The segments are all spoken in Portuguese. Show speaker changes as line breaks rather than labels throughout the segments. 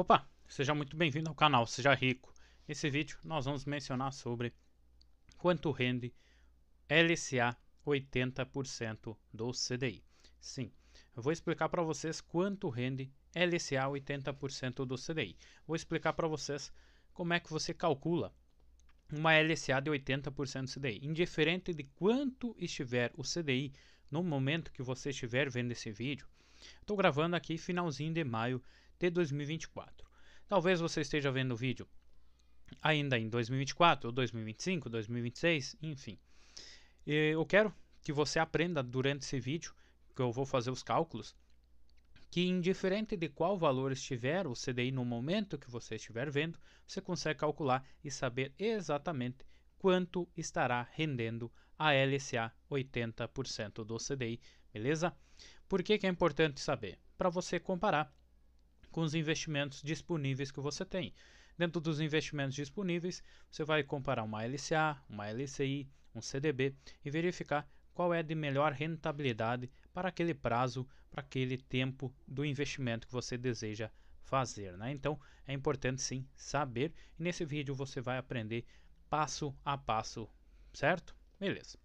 Opa, seja muito bem-vindo ao canal Seja Rico. Nesse vídeo nós vamos mencionar sobre quanto rende LCA 80% do CDI. Sim, eu vou explicar para vocês quanto rende LCA 80% do CDI. Vou explicar para vocês como é que você calcula uma LCA de 80% do CDI. Indiferente de quanto estiver o CDI no momento que você estiver vendo esse vídeo, estou gravando aqui finalzinho de maio de 2024. Talvez você esteja vendo o vídeo ainda em 2024, ou 2025, 2026, enfim. Eu quero que você aprenda durante esse vídeo, que eu vou fazer os cálculos, que indiferente de qual valor estiver o CDI no momento que você estiver vendo, você consegue calcular e saber exatamente quanto estará rendendo a LCA 80% do CDI, beleza? Por que, que é importante saber? Para você comparar com os investimentos disponíveis que você tem. Dentro dos investimentos disponíveis, você vai comparar uma LCA, uma LCI, um CDB e verificar qual é de melhor rentabilidade para aquele prazo, para aquele tempo do investimento que você deseja fazer. Né? Então é importante sim saber. E nesse vídeo você vai aprender passo a passo, certo? Beleza.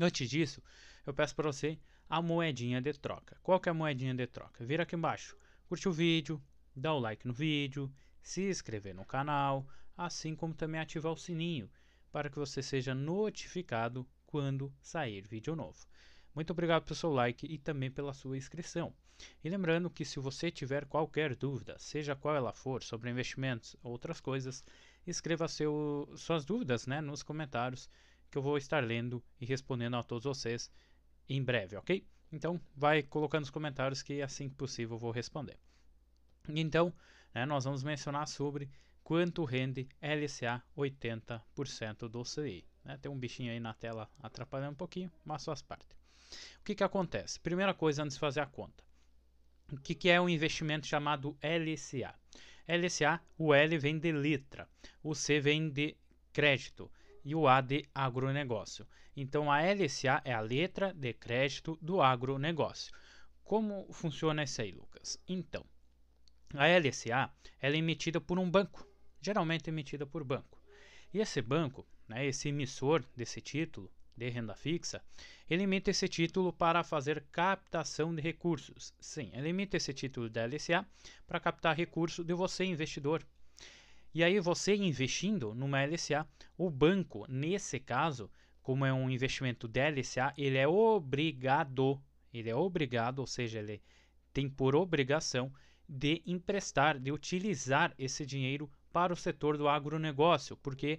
Antes disso, eu peço para você a moedinha de troca. Qual que é a moedinha de troca? Vira aqui embaixo curtir o vídeo, dar o like no vídeo, se inscrever no canal, assim como também ativar o sininho para que você seja notificado quando sair vídeo novo. Muito obrigado pelo seu like e também pela sua inscrição. E lembrando que se você tiver qualquer dúvida, seja qual ela for, sobre investimentos ou outras coisas, escreva seu, suas dúvidas né, nos comentários que eu vou estar lendo e respondendo a todos vocês em breve, ok? Então, vai colocando nos comentários que assim que possível eu vou responder. Então, né, nós vamos mencionar sobre quanto rende LCA 80% do CI. Né? Tem um bichinho aí na tela atrapalhando um pouquinho, mas faz parte. O que, que acontece? Primeira coisa antes de fazer a conta. O que, que é um investimento chamado LCA? LCA, o L vem de letra, o C vem de crédito e o A de agronegócio. Então a LSA é a letra de crédito do agronegócio. Como funciona isso aí, Lucas? Então, a LSA é emitida por um banco, geralmente emitida por banco. E esse banco, né, esse emissor desse título de renda fixa, ele emite esse título para fazer captação de recursos. Sim, ele emite esse título da LSA para captar recurso de você, investidor, e aí você investindo numa LCA, o banco, nesse caso, como é um investimento de LCA, ele é obrigado, ele é obrigado, ou seja, ele tem por obrigação de emprestar, de utilizar esse dinheiro para o setor do agronegócio, porque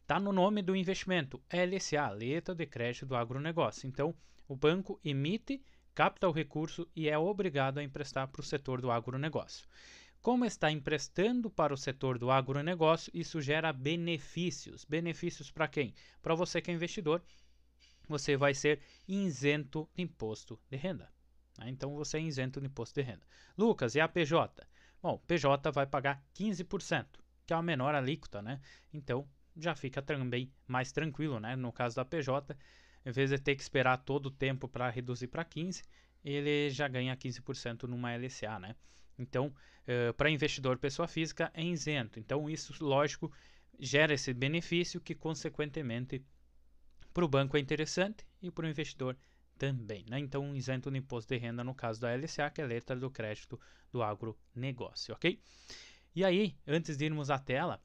está no nome do investimento, LCA, letra de crédito do agronegócio. Então, o banco emite, capta o recurso e é obrigado a emprestar para o setor do agronegócio. Como está emprestando para o setor do agronegócio, isso gera benefícios. Benefícios para quem? Para você que é investidor, você vai ser isento de imposto de renda. Né? Então você é isento de imposto de renda. Lucas, e a PJ? Bom, PJ vai pagar 15%, que é a menor alíquota, né? Então já fica também mais tranquilo, né? No caso da PJ, em vez de ter que esperar todo o tempo para reduzir para 15, ele já ganha 15% numa LCA, né? Então, eh, para investidor pessoa física é isento. Então, isso, lógico, gera esse benefício que, consequentemente, para o banco é interessante e para o investidor também. Né? Então, isento no imposto de renda no caso da LCA, que é a letra do crédito do agronegócio, ok? E aí, antes de irmos à tela,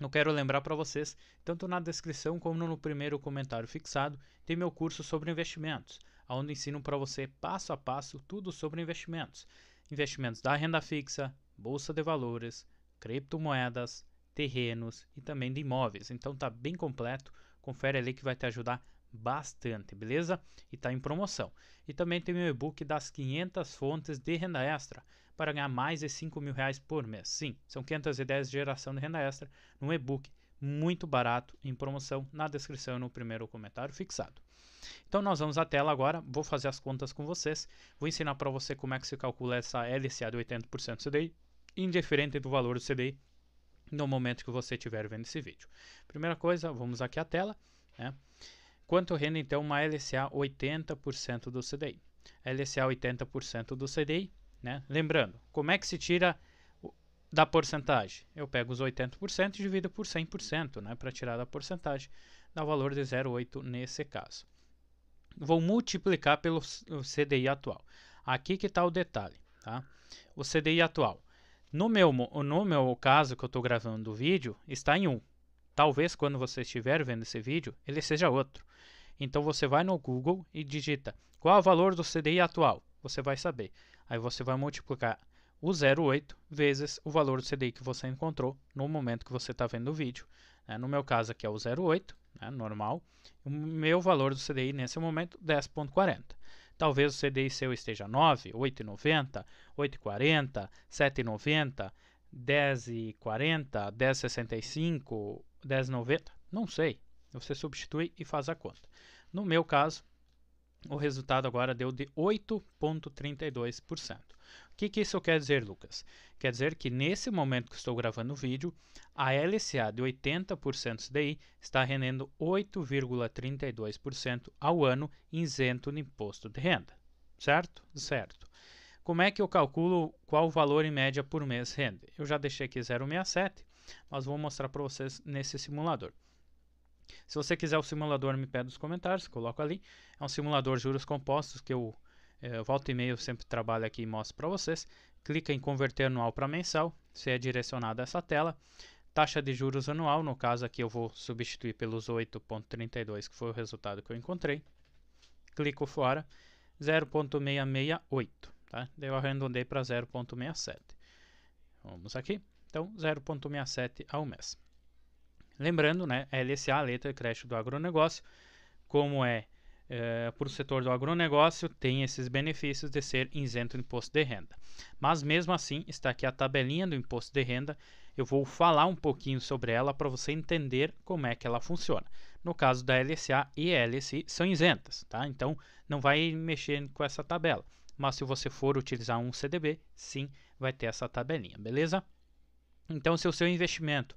eu quero lembrar para vocês, tanto na descrição como no primeiro comentário fixado, tem meu curso sobre investimentos, onde ensino para você passo a passo tudo sobre investimentos investimentos da renda fixa, bolsa de valores, criptomoedas, terrenos e também de imóveis. Então tá bem completo, confere ali que vai te ajudar bastante, beleza? E tá em promoção. E também tem meu e-book das 500 fontes de renda extra para ganhar mais de 5 mil reais por mês. Sim, são 510 de geração de renda extra no e-book muito barato em promoção na descrição e no primeiro comentário fixado. Então nós vamos à tela agora, vou fazer as contas com vocês, vou ensinar para você como é que se calcula essa LCA de 80% do CDI, indiferente do valor do CDI no momento que você estiver vendo esse vídeo. Primeira coisa, vamos aqui à tela, né? Quanto rende então uma LCA 80% do CDI? LCA 80% do CDI, né? Lembrando, como é que se tira da porcentagem? Eu pego os 80% e divido por 100%, né, para tirar da porcentagem, dá o valor de 0,8 nesse caso vou multiplicar pelo CDI atual. Aqui que está o detalhe, tá? O CDI atual. No meu, no meu caso que eu estou gravando o vídeo, está em 1. Talvez quando você estiver vendo esse vídeo, ele seja outro. Então você vai no Google e digita qual é o valor do CDI atual. Você vai saber. Aí você vai multiplicar o 0,8 vezes o valor do CDI que você encontrou no momento que você está vendo o vídeo. Né? No meu caso aqui é o 0,8, né? normal. O meu valor do CDI nesse momento 10,40. Talvez o CDI seu esteja 9, 8,90, 8,40, 7,90, 10,40, 10,65, 10,90, não sei. Você substitui e faz a conta. No meu caso, o resultado agora deu de 8,32%. O que, que isso quer dizer, Lucas? Quer dizer que nesse momento que estou gravando o vídeo, a LCA de 80% CDI está rendendo 8,32% ao ano isento de imposto de renda. Certo? Certo. Como é que eu calculo qual o valor em média por mês rende? Eu já deixei aqui 0,67, mas vou mostrar para vocês nesse simulador. Se você quiser o simulador, me pede nos comentários, coloco ali. É um simulador juros compostos que eu é, eu volto e mail sempre trabalho aqui e mostro para vocês. Clica em converter anual para mensal, você é direcionado a essa tela. Taxa de juros anual, no caso aqui eu vou substituir pelos 8.32, que foi o resultado que eu encontrei. Clico fora, 0.668, tá? Daí eu arredondei para 0.67. Vamos aqui, então 0.67 ao mês. Lembrando, né, LSA, letra de crédito do agronegócio, como é é, eh, para o setor do agronegócio tem esses benefícios de ser isento do imposto de renda. Mas mesmo assim, está aqui a tabelinha do imposto de renda. Eu vou falar um pouquinho sobre ela para você entender como é que ela funciona. No caso da LSA e LSI são isentas, tá? Então não vai mexer com essa tabela. Mas se você for utilizar um CDB, sim, vai ter essa tabelinha, beleza? Então, se o seu investimento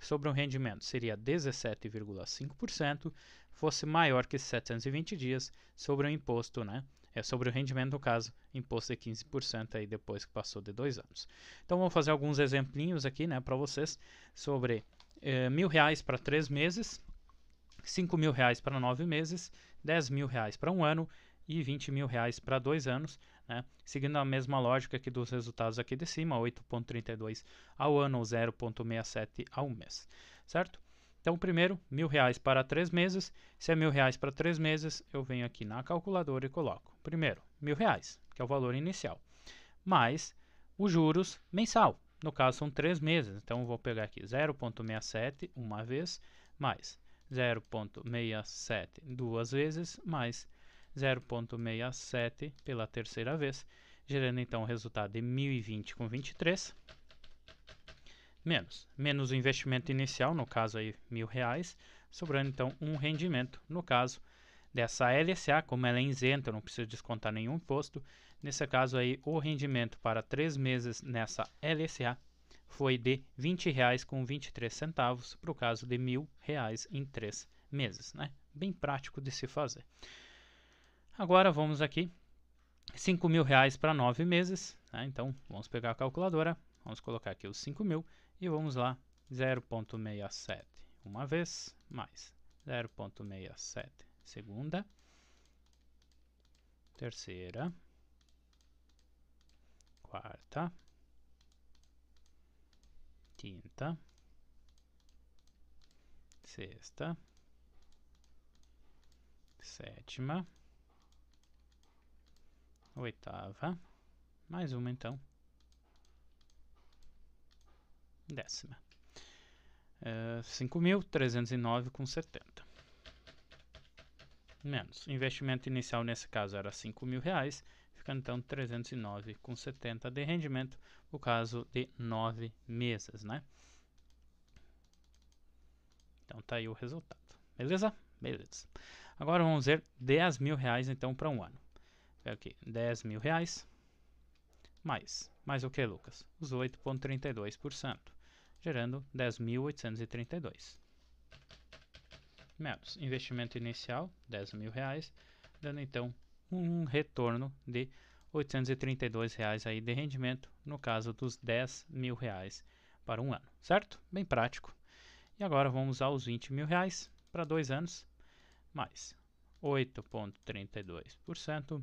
sobre um rendimento seria 17,5%, fosse maior que 720 dias sobre o imposto, né? É sobre o rendimento, no caso, imposto de 15% aí depois que passou de dois anos. Então, vou fazer alguns exemplinhos aqui, né, para vocês sobre eh, mil reais para três meses, cinco mil reais para nove meses, dez mil reais para um ano e vinte mil reais para dois anos. Né? Seguindo a mesma lógica aqui dos resultados aqui de cima, 8,32 ao ano ou 0,67 ao mês, certo? Então, primeiro, mil reais para três meses. Se é mil reais para três meses, eu venho aqui na calculadora e coloco. Primeiro, mil reais, que é o valor inicial, mais os juros mensal. No caso, são três meses. Então, eu vou pegar aqui 0,67 uma vez, mais 0,67 duas vezes, mais 0,67 pela terceira vez, gerando então o resultado de 1.020 com 23 menos menos o investimento inicial, no caso aí mil reais, sobrando então um rendimento, no caso dessa LSA, como ela é isenta, não precisa descontar nenhum imposto. Nesse caso aí, o rendimento para três meses nessa LSA foi de R$ 20,23 para o caso de R$ 1.000 em três meses, né? Bem prático de se fazer. Agora vamos aqui, 5 mil reais para 9 meses. Né? Então, vamos pegar a calculadora, vamos colocar aqui os 5 mil e vamos lá, 0,67 uma vez, mais 0,67 segunda, terceira, quarta, quinta, sexta, sétima, oitava, mais uma então, décima. Uh, ah, 5.309,70. Menos. O investimento inicial nesse caso era 5 mil reais, ficando então 309,70 de rendimento, o caso de 9 meses, né? Então tá aí o resultado. Beleza? Beleza. Agora vamos ver 10 mil reais então para um ano aqui, é 10 mil reais, mais, mais o que, Lucas? Os 8,32%, gerando 10.832. Menos, investimento inicial, 10 mil reais, dando então um retorno de 832 reais aí de rendimento, no caso dos 10 mil reais para um ano, certo? Bem prático. E agora vamos aos 20 mil reais para dois anos, mais 8,32%,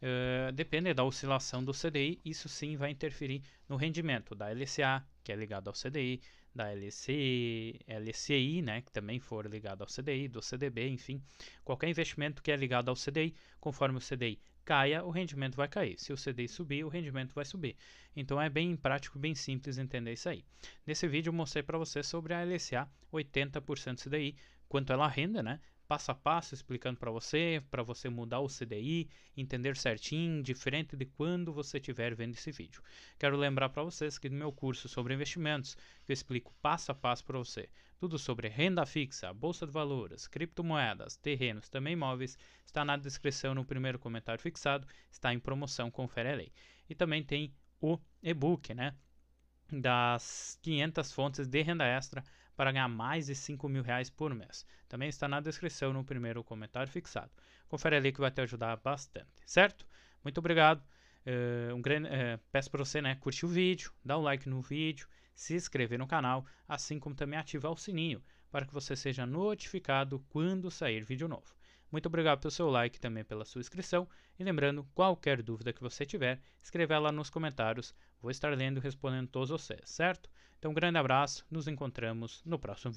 Uh, depende da oscilação do CDI, isso sim vai interferir no rendimento da LCA, que é ligada ao CDI, da LC, LCI, né, que também for ligado ao CDI, do CDB, enfim, qualquer investimento que é ligado ao CDI, conforme o CDI caia, o rendimento vai cair. Se o CDI subir, o rendimento vai subir. Então é bem prático, bem simples entender isso aí. Nesse vídeo eu mostrei para você sobre a LCA 80% CDI, quanto ela renda, né? passo a passo explicando para você, para você mudar o CDI, entender certinho, diferente de quando você estiver vendo esse vídeo. Quero lembrar para vocês que no meu curso sobre investimentos, eu explico passo a passo para você tudo sobre renda fixa, bolsa de valores, criptomoedas, terrenos, também imóveis, está na descrição no primeiro comentário fixado, está em promoção, confere a lei. E também tem o e-book, né? Das 500 fontes de renda extra para ganhar mais de 5 mil reais por mês. Também está na descrição no primeiro comentário fixado. Confere ali que vai te ajudar bastante, certo? Muito obrigado. Uh, um grande, uh, peço para você né, curtir o vídeo, dar um like no vídeo, se inscrever no canal, assim como também ativar o sininho para que você seja notificado quando sair vídeo novo. Muito obrigado pelo seu like e também pela sua inscrição. E lembrando, qualquer dúvida que você tiver, escreva lá nos comentários. Vou estar lendo e respondendo todos vocês, certo? Então, um grande abraço, nos encontramos no próximo vídeo.